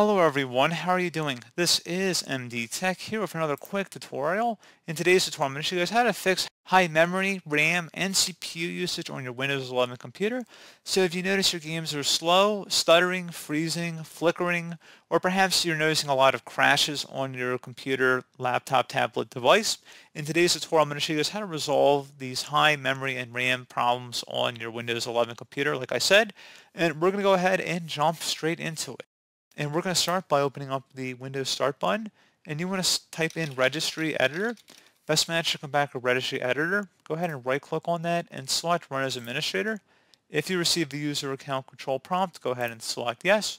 Hello everyone, how are you doing? This is MD Tech here with another quick tutorial. In today's tutorial, I'm going to show you guys how to fix high memory, RAM, and CPU usage on your Windows 11 computer. So if you notice your games are slow, stuttering, freezing, flickering, or perhaps you're noticing a lot of crashes on your computer, laptop, tablet device, in today's tutorial I'm going to show you guys how to resolve these high memory and RAM problems on your Windows 11 computer, like I said, and we're going to go ahead and jump straight into it. And we're going to start by opening up the Windows Start button. And you want to type in Registry Editor. Best match to come back a Registry Editor. Go ahead and right-click on that and select Run as Administrator. If you receive the user account control prompt, go ahead and select Yes.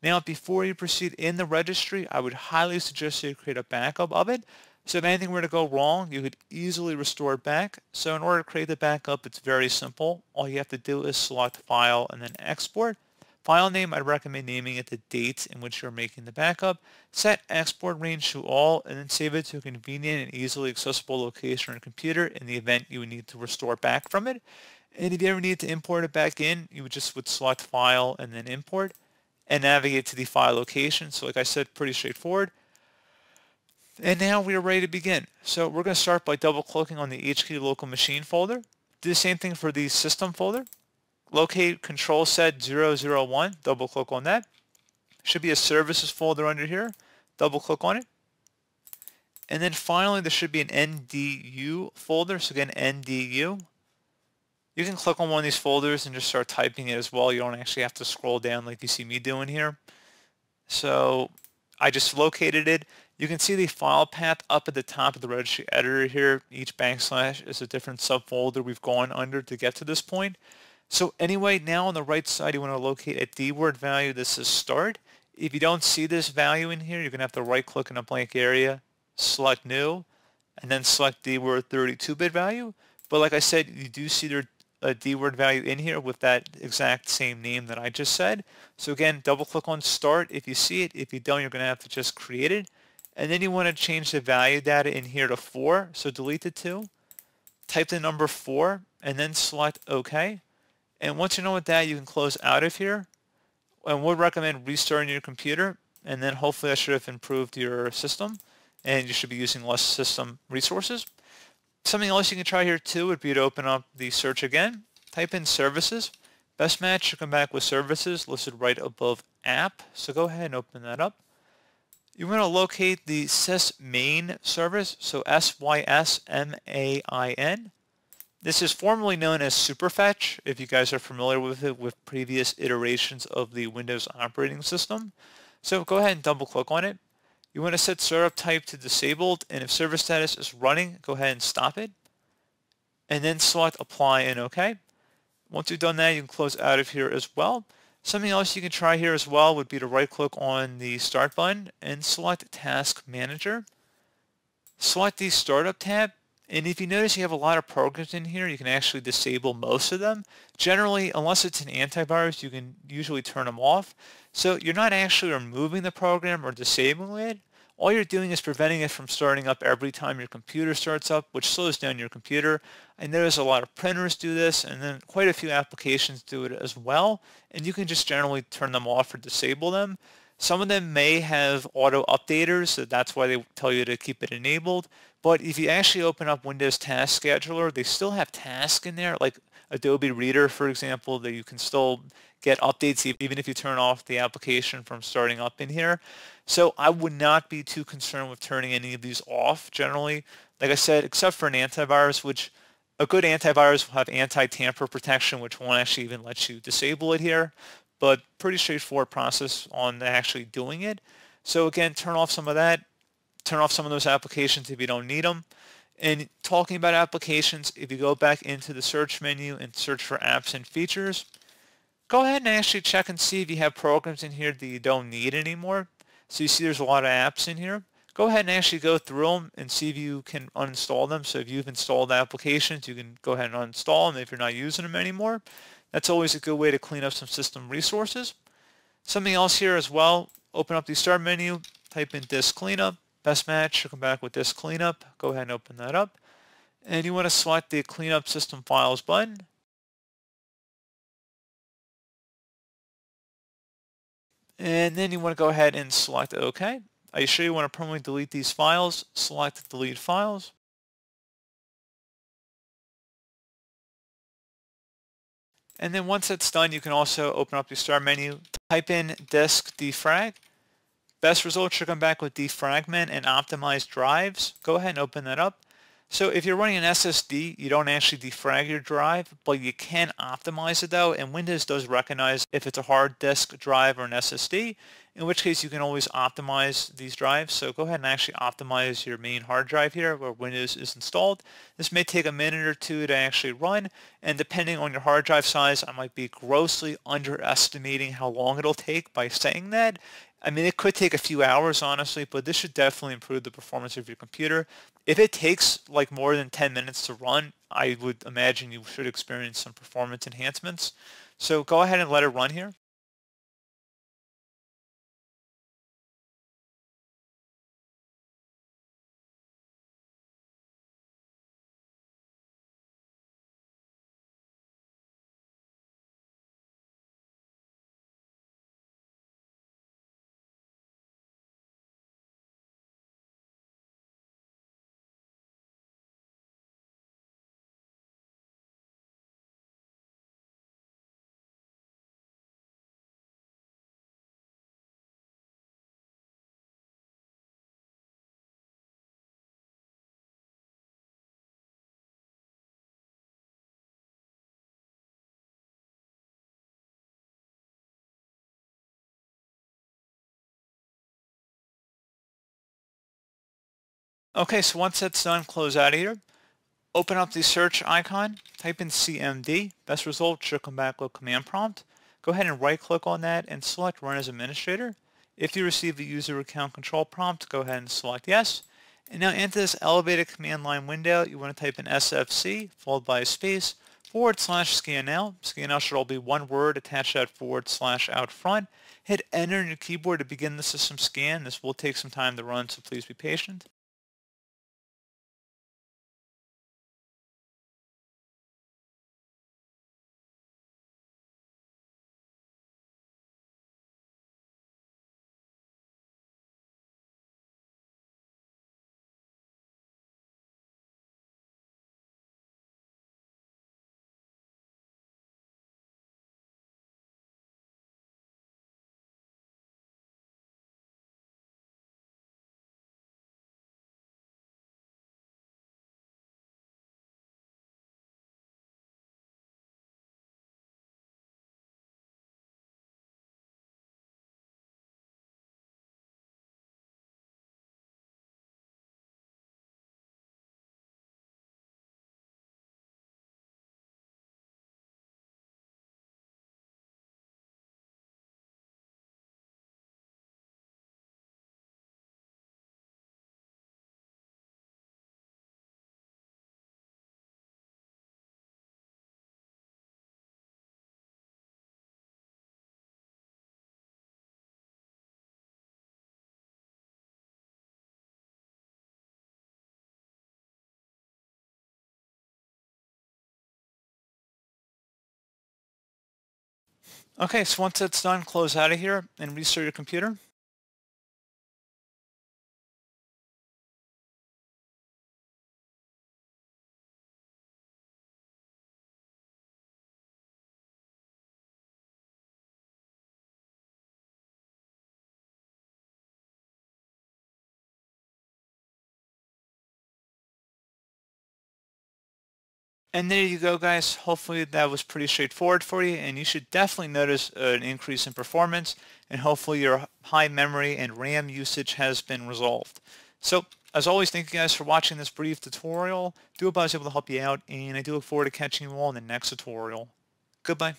Now, before you proceed in the registry, I would highly suggest you create a backup of it. So if anything were to go wrong, you could easily restore it back. So in order to create the backup, it's very simple. All you have to do is select File and then Export. File name, I would recommend naming it the dates in which you're making the backup. Set export range to all and then save it to a convenient and easily accessible location on your computer in the event you need to restore back from it. And if you ever need to import it back in, you would just would select file and then import and navigate to the file location. So like I said, pretty straightforward. And now we are ready to begin. So we're going to start by double clicking on the HK local machine folder. Do the same thing for the system folder locate control set 001, double click on that. Should be a services folder under here, double click on it. And then finally, there should be an NDU folder, so again, NDU. You can click on one of these folders and just start typing it as well. You don't actually have to scroll down like you see me doing here. So I just located it. You can see the file path up at the top of the registry editor here. Each backslash is a different subfolder we've gone under to get to this point. So anyway, now on the right side, you want to locate a D-word value. This is start. If you don't see this value in here, you're going to have to right-click in a blank area, select new, and then select D-word 32-bit value. But like I said, you do see there a D-word value in here with that exact same name that I just said. So again, double-click on start if you see it. If you don't, you're going to have to just create it. And then you want to change the value data in here to 4, so delete the 2. Type the number 4 and then select OK. And once you're done with that, you can close out of here. And would recommend restarting your computer, and then hopefully that should have improved your system, and you should be using less system resources. Something else you can try here too would be to open up the search again, type in services. Best match should come back with services listed right above app, so go ahead and open that up. You want to locate the sysmain service, so S-Y-S-M-A-I-N. This is formerly known as Superfetch, if you guys are familiar with it with previous iterations of the Windows operating system. So go ahead and double click on it. You want to set startup type to disabled, and if server status is running, go ahead and stop it. And then select apply and OK. Once you've done that, you can close out of here as well. Something else you can try here as well would be to right click on the start button and select task manager. Select the startup tab and if you notice you have a lot of programs in here, you can actually disable most of them. Generally, unless it's an antivirus, you can usually turn them off. So you're not actually removing the program or disabling it. All you're doing is preventing it from starting up every time your computer starts up, which slows down your computer. I notice a lot of printers do this, and then quite a few applications do it as well. And you can just generally turn them off or disable them. Some of them may have auto updaters, so that's why they tell you to keep it enabled. But if you actually open up Windows Task Scheduler, they still have tasks in there, like Adobe Reader, for example, that you can still get updates even if you turn off the application from starting up in here. So I would not be too concerned with turning any of these off generally. Like I said, except for an antivirus, which a good antivirus will have anti-tamper protection, which won't actually even let you disable it here, but pretty straightforward process on actually doing it. So again, turn off some of that turn off some of those applications if you don't need them. And talking about applications, if you go back into the search menu and search for apps and features, go ahead and actually check and see if you have programs in here that you don't need anymore. So you see there's a lot of apps in here. Go ahead and actually go through them and see if you can uninstall them. So if you've installed applications, you can go ahead and uninstall them if you're not using them anymore. That's always a good way to clean up some system resources. Something else here as well, open up the start menu, type in disk cleanup, Best match, to will come back with this cleanup. Go ahead and open that up. And you want to select the cleanup system files button. And then you want to go ahead and select OK. Are you sure you want to permanently delete these files? Select delete files. And then once that's done, you can also open up your start menu, type in disk defrag, Best results should come back with defragment and optimized drives. Go ahead and open that up. So if you're running an SSD, you don't actually defrag your drive, but you can optimize it though, and Windows does recognize if it's a hard disk drive or an SSD, in which case you can always optimize these drives. So go ahead and actually optimize your main hard drive here where Windows is installed. This may take a minute or two to actually run, and depending on your hard drive size, I might be grossly underestimating how long it'll take by saying that. I mean, it could take a few hours, honestly, but this should definitely improve the performance of your computer. If it takes like more than 10 minutes to run, I would imagine you should experience some performance enhancements. So go ahead and let it run here. Okay, so once that's done, close out here. Open up the search icon, type in CMD. Best result should come back with command prompt. Go ahead and right click on that and select run as administrator. If you receive the user account control prompt, go ahead and select yes. And now into this elevated command line window, you want to type in SFC followed by a space forward slash scanl. Scanl should all be one word, attach that forward slash out front. Hit enter on your keyboard to begin the system scan. This will take some time to run, so please be patient. Okay, so once it's done, close out of here and restart your computer. And there you go, guys. Hopefully that was pretty straightforward for you, and you should definitely notice uh, an increase in performance, and hopefully your high memory and RAM usage has been resolved. So, as always, thank you guys for watching this brief tutorial. Do hope I was able to help you out, and I do look forward to catching you all in the next tutorial. Goodbye.